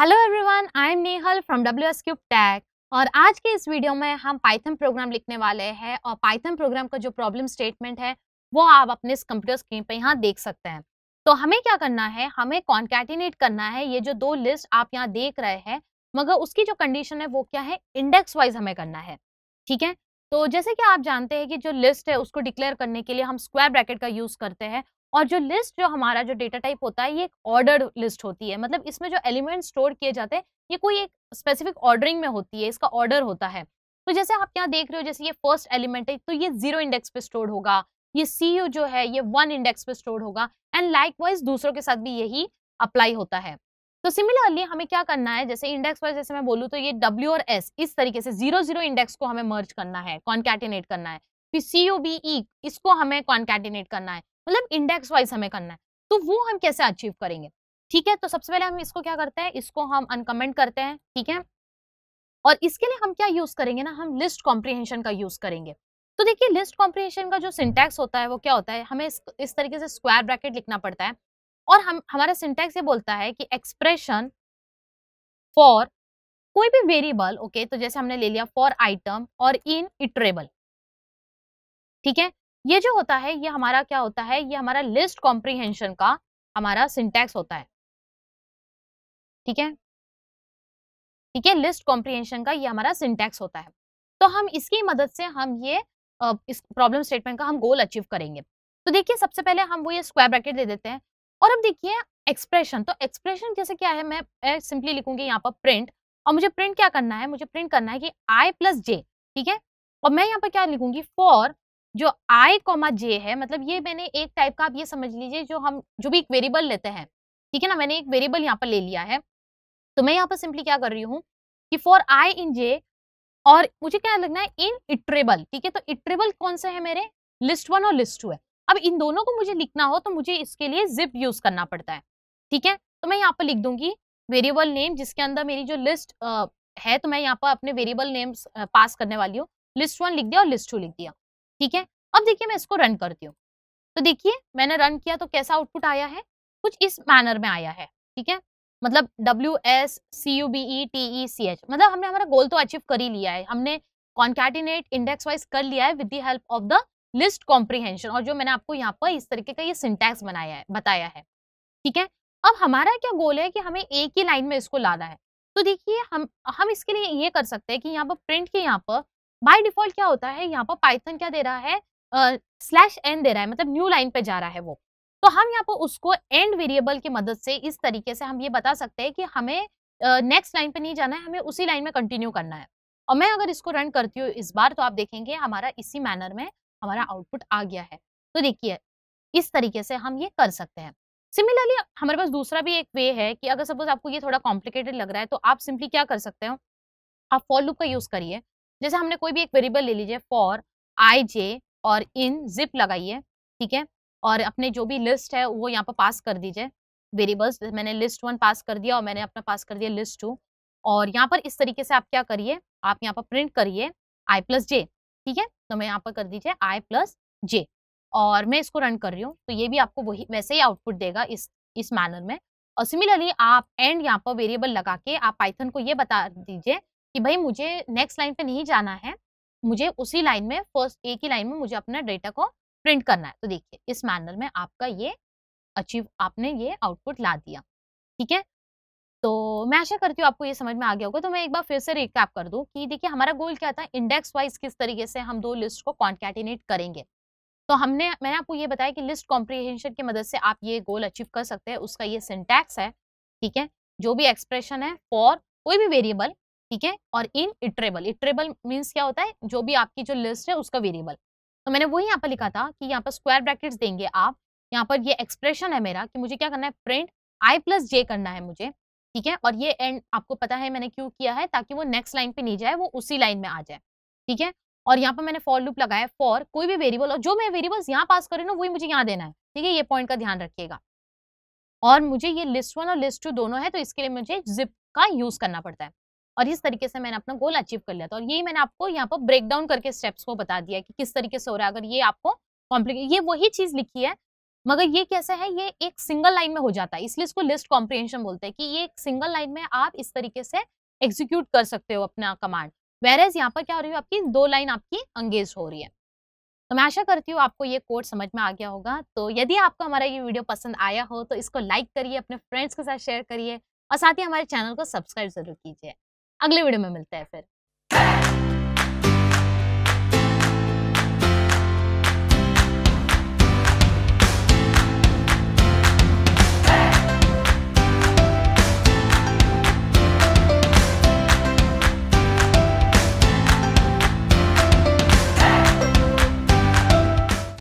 hello everyone I am Nehal from W S cube tech और आज के इस वीडियो में हम पाइथन प्रोग्राम लिखने वाले हैं और पाइथन प्रोग्राम का जो प्रॉब्लम स्टेटमेंट है वो आप अपने इस कंप्यूटर स्क्रीन पर यहाँ देख सकते हैं तो हमें क्या करना है हमें कॉन्कैटिनेट करना है ये जो दो लिस्ट आप यहाँ देख रहे हैं मगर उसकी जो कंडीशन है वो क्या है इंडेक्स वाइज हमें करना है ठीक है तो जैसे कि आप जानते हैं कि जो लिस्ट है उसको डिक्लेयर करने के लिए हम स्क्वायर ब्रैकेट का यूज़ करते हैं और जो लिस्ट जो हमारा जो डेटा टाइप होता है ये एक ऑर्डर लिस्ट होती है मतलब इसमें जो एलिमेंट स्टोर किए जाते हैं ये कोई एक स्पेसिफिक ऑर्डरिंग में होती है इसका ऑर्डर होता है तो जैसे आप यहाँ देख रहे हो जैसे ये फर्स्ट एलिमेंट है तो ये जीरो इंडेक्स पे स्टोर होगा ये सी जो है ये वन इंडेक्स पे स्टोर होगा एंड लाइकवाइज दूसरों के साथ भी यही अप्लाई होता है तो सिमिलरली हमें क्या करना है जैसे इंडेक्स वाइज जैसे मैं बोलूँ तो ये डब्ल्यू और एस इस तरीके से जीरो जीरो इंडेक्स को हमें मर्ज करना है कॉन्कैटिनेट करना है फिर सी यू बी ई इसको हमें कॉन्कैटिनेट करना है मतलब इंडेक्स वाइज हमें करना है तो वो हम कैसे अचीव करेंगे ठीक है तो सबसे पहले हम इसको क्या करते हैं इसको हम अनकमेंट करते हैं ठीक है और इसके लिए हम क्या यूज करेंगे ना हम लिस्ट कॉम्प्रिहेंशन का यूज करेंगे तो देखिए लिस्ट कॉम्प्रिहेंशन का जो सिंटैक्स होता है वो क्या होता है हमें इस, इस तरीके से स्क्वायर ब्रैकेट लिखना पड़ता है और हम हमारा सिंटैक्स ये बोलता है कि एक्सप्रेशन फॉर कोई भी वेरिएबल ओके okay, तो जैसे हमने ले लिया फॉर आइटम और इन इटरेबल ठीक है ये जो होता है ये हमारा क्या होता है ये हमारा लिस्ट कॉम्प्रीहेंशन का हमारा सिंटैक्स होता है ठीक है ठीक है लिस्ट कॉम्प्रीहेंशन का ये हमारा सिंटैक्स होता है तो हम इसकी मदद से हम ये इस प्रॉब्लम स्टेटमेंट का हम गोल अचीव करेंगे तो देखिए सबसे पहले हम वो ये स्क्वायर ब्रैकेट दे देते हैं और अब देखिए एक्सप्रेशन तो एक्सप्रेशन जैसे क्या है मैं सिंपली लिखूंगी यहाँ पर प्रिंट और मुझे प्रिंट क्या करना है मुझे प्रिंट करना है कि आई प्लस जे ठीक है और मैं यहाँ पर क्या लिखूंगी फॉर जो आई कॉमा जे है मतलब ये मैंने एक टाइप का आप ये समझ लीजिए जो हम जो भी एक वेरिएबल लेते हैं ठीक है ना मैंने एक वेरिएबल यहाँ पर ले लिया है तो मैं यहाँ पर सिंपली क्या कर रही हूँ कि फॉर आई इन जे और मुझे क्या लगना है इन इट्रेबल ठीक है तो इट्रेबल कौन से है मेरे लिस्ट वन और लिस्ट टू है अब इन दोनों को मुझे लिखना हो तो मुझे इसके लिए जिप यूज करना पड़ता है ठीक है तो मैं यहाँ पर लिख दूंगी वेरिएबल नेम जिसके अंदर मेरी जो लिस्ट है तो मैं यहाँ पर अपने वेरिएबल नेम्स पास करने वाली हूँ लिस्ट वन लिख दिया और लिस्ट टू लिख दिया ठीक है अब देखिए मैं इसको रन करती हूँ तो देखिए मैंने रन किया तो कैसा आउटपुट आया है कुछ इस मैनर में आया है ठीक है मतलब W S C U B E T E C H मतलब हमने हमारा गोल तो अचीव कर ही लिया है हमने कॉन्कैटिनेट इंडेक्स वाइज कर लिया है with the help of the list comprehension और जो मैंने आपको यहाँ पर इस तरीके का ये सिंटैक्स बनाया है बताया है ठीक है अब हमारा क्या गोल है कि हमें एक ही लाइन में इसको लाना है तो देखिए हम हम इसके लिए ये कर सकते हैं कि यहाँ पर प्रिंट के यहाँ पर बाय डिफॉल्ट क्या होता है यहाँ पर पाइथन क्या दे रहा है स्लैश uh, एन दे रहा है मतलब न्यू लाइन पे जा रहा है वो तो हम यहाँ पर उसको एंड वेरिएबल की मदद से इस तरीके से हम ये बता सकते हैं कि हमें नेक्स्ट uh, लाइन पे नहीं जाना है हमें उसी लाइन में कंटिन्यू करना है और मैं अगर इसको रन करती हूँ इस बार तो आप देखेंगे हमारा इसी मैनर में हमारा आउटपुट आ गया है तो देखिए इस तरीके से हम ये कर सकते हैं सिमिलरली हमारे पास दूसरा भी एक वे है कि अगर सपोज आपको ये थोड़ा कॉम्प्लिकेटेड लग रहा है तो आप सिंपली क्या कर सकते हो आप फॉर लूप का यूज करिए जैसे हमने कोई भी एक वेरिएबल ले लीजिए फॉर आई जे और इन जिप लगाइए ठीक है और अपने जो भी लिस्ट है वो यहाँ पर पास कर दीजिए वेरिएबल्स मैंने लिस्ट वन पास कर दिया और मैंने अपना पास कर दिया लिस्ट टू और यहाँ पर इस तरीके से आप क्या करिए आप यहाँ पर प्रिंट करिए आई प्लस जे ठीक है तो मैं यहाँ पर कर दीजिए आई प्लस जे और मैं इसको रन कर रही हूँ तो ये भी आपको वही वैसे ही आउटपुट देगा इस इस मैनर में और सिमिलरली आप एंड यहाँ पर वेरिएबल लगा के आप पाइथन को ये बता दीजिए कि भाई मुझे नेक्स्ट लाइन पे नहीं जाना है मुझे उसी लाइन में फर्स्ट एक ही लाइन में मुझे अपना डेटा को प्रिंट करना है तो देखिए इस मैनर में आपका ये अचीव आपने ये आउटपुट ला दिया ठीक है तो मैं आशा करती हूँ आपको ये समझ में आ गया होगा तो मैं एक बार फिर से रिकैप कर दूँ कि देखिए हमारा गोल क्या था इंडेक्स वाइज किस तरीके से हम दो लिस्ट को कॉन्केटिनेट करेंगे तो हमने मैंने आपको ये बताया कि लिस्ट कॉम्प्रीहेंशन की मदद से आप ये गोल अचीव कर सकते हैं उसका ये सिंटैक्स है ठीक है जो भी एक्सप्रेशन है फॉर कोई भी वेरिएबल ठीक है और इन इटरेबल इटरेबल मीन्स क्या होता है जो भी आपकी जो लिस्ट है उसका वेरिएबल तो मैंने वही यहाँ पर लिखा था कि यहाँ पर स्क्वायर ब्रैकेट्स देंगे आप यहाँ पर ये एक्सप्रेशन है मेरा कि मुझे क्या करना है प्रिंट आई प्लस जे करना है मुझे ठीक है और ये एंड आपको पता है मैंने क्यों किया है ताकि वो नेक्स्ट लाइन पे नहीं जाए वो उसी लाइन में आ जाए ठीक है और यहाँ पर मैंने फॉर लूप लगाया फॉर कोई भी वेरिएबल और जो मैं वेरिएबल्स यहाँ पास करें ना वही मुझे यहाँ देना है ठीक है ये पॉइंट का ध्यान रखिएगा और मुझे ये लिस्ट वन और लिस्ट टू दोनों है तो इसके लिए मुझे जिप का यूज करना पड़ता है और इस तरीके से मैंने अपना गोल अचीव कर लिया था और यही मैंने आपको यहाँ पर ब्रेक डाउन करके स्टेप्स को बता दिया कि किस तरीके से हो रहा है अगर ये आपको कॉम्प्लीकेट ये वही चीज़ लिखी है मगर ये कैसा है ये एक सिंगल लाइन में हो जाता है इसलिए इसको लिस्ट कॉम्प्रिहेंशन बोलते हैं कि ये एक सिंगल लाइन में आप इस तरीके से एग्जीक्यूट कर सकते हो अपना कमांड वेरेज यहाँ पर क्या हो रही है आपकी दो लाइन आपकी अंगेज हो रही है तो मैं आशा करती हूँ आपको ये कोड समझ में आ गया होगा तो यदि आपको हमारा ये वीडियो पसंद आया हो तो इसको लाइक करिए अपने फ्रेंड्स के साथ शेयर करिए और साथ ही हमारे चैनल को सब्सक्राइब जरूर कीजिए अगले वीडियो में मिलते हैं फिर